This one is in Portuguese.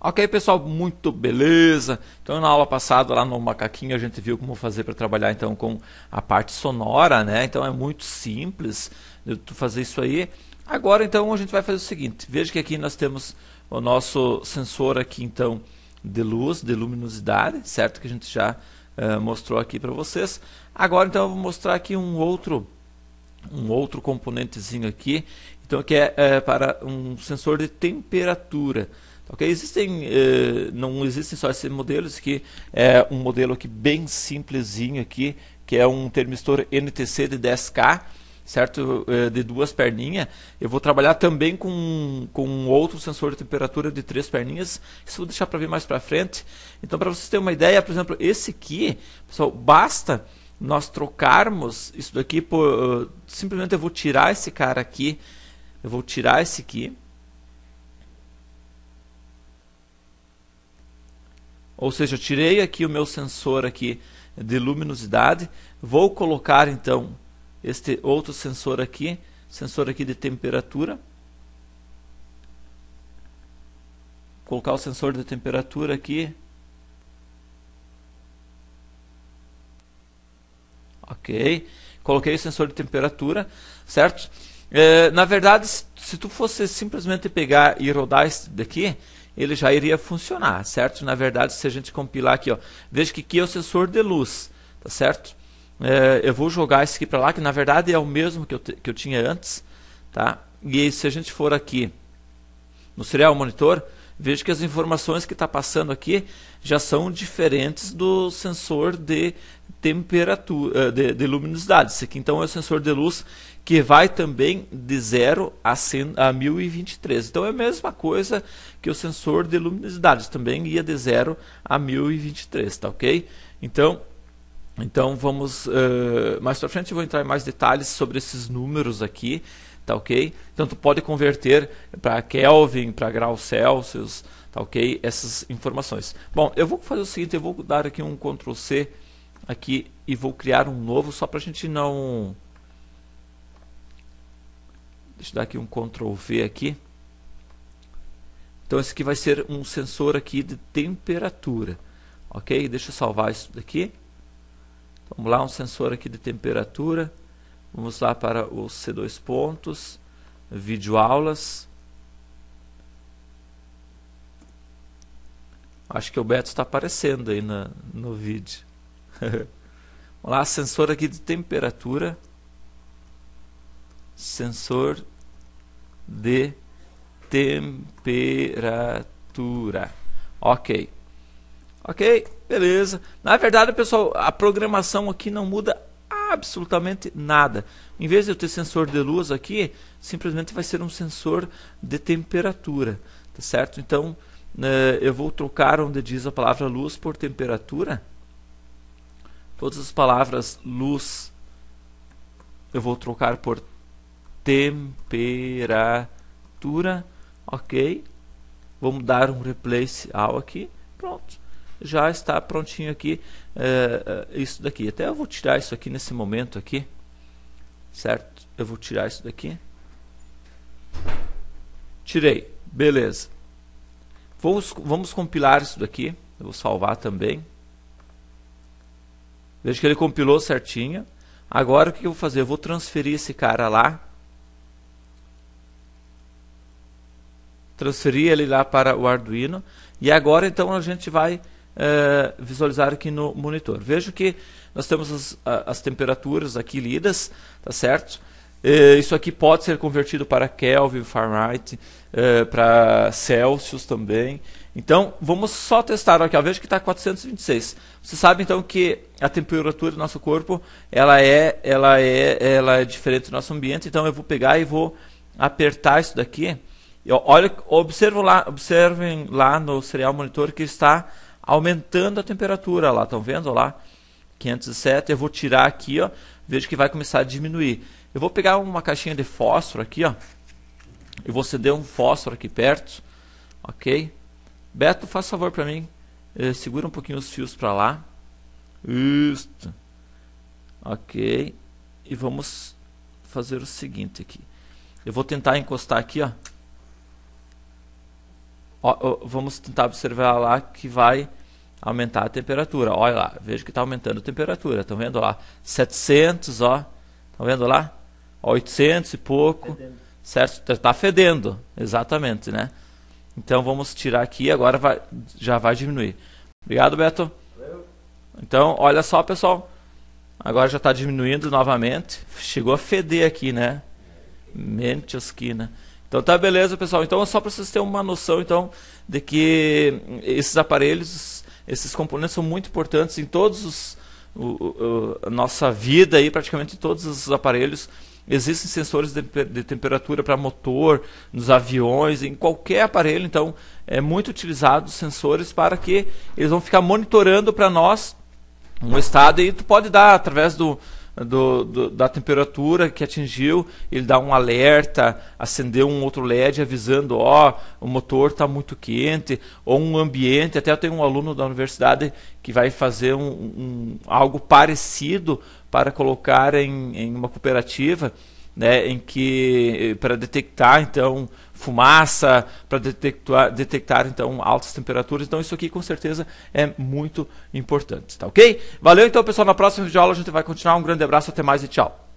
Ok, pessoal, muito beleza. Então, na aula passada lá no macaquinho a gente viu como fazer para trabalhar então com a parte sonora, né? Então é muito simples tu fazer isso aí. Agora então a gente vai fazer o seguinte. Veja que aqui nós temos o nosso sensor aqui então de luz, de luminosidade, certo? Que a gente já uh, mostrou aqui para vocês. Agora então eu vou mostrar aqui um outro um outro componentezinho aqui, então que é, é para um sensor de temperatura. Ok, Existem, eh, não existem só esses modelos, que é um modelo aqui bem simplesinho aqui, que é um termistor NTC de 10K, certo? Eh, de duas perninhas. Eu vou trabalhar também com, com outro sensor de temperatura de três perninhas. Isso vou deixar para ver mais para frente. Então, para vocês terem uma ideia, por exemplo, esse aqui, pessoal, basta nós trocarmos isso daqui por... Uh, simplesmente eu vou tirar esse cara aqui. Eu vou tirar esse aqui. Ou seja, eu tirei aqui o meu sensor aqui de luminosidade, vou colocar então este outro sensor aqui, sensor aqui de temperatura. Colocar o sensor de temperatura aqui. Ok. Coloquei o sensor de temperatura, certo? É, na verdade, se tu fosse simplesmente pegar e rodar esse daqui, ele já iria funcionar, certo? Na verdade, se a gente compilar aqui, ó, veja que aqui é o sensor de luz, tá certo? É, eu vou jogar esse aqui para lá, que na verdade é o mesmo que eu, que eu tinha antes, tá? E se a gente for aqui no serial monitor, veja que as informações que está passando aqui já são diferentes do sensor de temperatura, eh, de, de, luminosidade. Esse aqui então é o sensor de luz que vai também de 0 a, a 1023. Então é a mesma coisa que o sensor de luminosidade, também ia de 0 a 1023, tá ok? Então, então vamos uh, mais para frente, eu vou entrar em mais detalhes sobre esses números aqui tá ok? Então tu pode converter para Kelvin, para graus Celsius, tá ok? Essas informações. Bom, eu vou fazer o seguinte, eu vou dar aqui um Ctrl C aqui e vou criar um novo só para a gente não... Deixa eu dar aqui um Ctrl V aqui. Então esse aqui vai ser um sensor aqui de temperatura, ok? Deixa eu salvar isso daqui. Vamos lá, um sensor aqui de temperatura. Vamos lá para os C2 pontos, vídeo aulas. Acho que o Beto está aparecendo aí na, no vídeo. Vamos lá, sensor aqui de temperatura. Sensor de temperatura. Ok. Ok, beleza. Na verdade, pessoal, a programação aqui não muda absolutamente nada. Em vez de eu ter sensor de luz aqui, simplesmente vai ser um sensor de temperatura, tá certo? Então, eh, eu vou trocar onde diz a palavra luz por temperatura. Todas as palavras luz eu vou trocar por temperatura, ok? Vamos dar um replace all aqui, pronto já está prontinho aqui é, isso daqui. Até eu vou tirar isso aqui nesse momento aqui, certo? Eu vou tirar isso daqui. Tirei, beleza. Vamos, vamos compilar isso daqui. Eu vou salvar também. Veja que ele compilou certinho. Agora o que eu vou fazer? Eu vou transferir esse cara lá. Transferir ele lá para o Arduino. E agora então a gente vai eh, visualizar aqui no monitor. Vejo que nós temos as, as temperaturas aqui lidas, tá certo? Eh, isso aqui pode ser convertido para Kelvin, Fahrenheit, eh, para Celsius também. Então, vamos só testar aqui. Veja que está 426. Você sabe, então, que a temperatura do nosso corpo ela é, ela é, ela é diferente do nosso ambiente. Então, eu vou pegar e vou apertar isso daqui. Olha, observo lá, observem lá no serial monitor que está aumentando a temperatura lá. Estão vendo lá? 507, eu vou tirar aqui, ó. Vejo que vai começar a diminuir. Eu vou pegar uma caixinha de fósforo aqui, ó. e vou ceder um fósforo aqui perto, ok? Beto, faz favor para mim, eh, segura um pouquinho os fios para lá. Isso. Ok. E vamos fazer o seguinte aqui. Eu vou tentar encostar aqui, ó. ó, ó vamos tentar observar lá que vai aumentar a temperatura. Olha lá, vejo que está aumentando a temperatura. Estão vendo lá? 700, ó. Estão vendo lá? 800 e pouco. Fedendo. Certo? Está tá fedendo, exatamente, né? Então vamos tirar aqui agora vai, já vai diminuir. Obrigado, Beto. Valeu. Então, olha só, pessoal. Agora já está diminuindo novamente. Chegou a feder aqui, né? mente esquina. Então tá beleza, pessoal. Então é só para vocês terem uma noção então de que esses aparelhos esses componentes são muito importantes em todos os o, o, a nossa vida e praticamente todos os aparelhos existem sensores de, de temperatura para motor, nos aviões, em qualquer aparelho, então é muito utilizado os sensores para que eles vão ficar monitorando para nós um estado e tu pode dar através do do, do, da temperatura que atingiu, ele dá um alerta, acendeu um outro LED avisando, ó, oh, o motor está muito quente, ou um ambiente, até eu tenho um aluno da universidade que vai fazer um, um algo parecido para colocar em, em uma cooperativa, né, em que eh, para detectar então fumaça, para detectar, detectar então altas temperaturas. Então isso aqui com certeza é muito importante, tá ok? Valeu então pessoal, na próxima videoaula a gente vai continuar. Um grande abraço, até mais e tchau.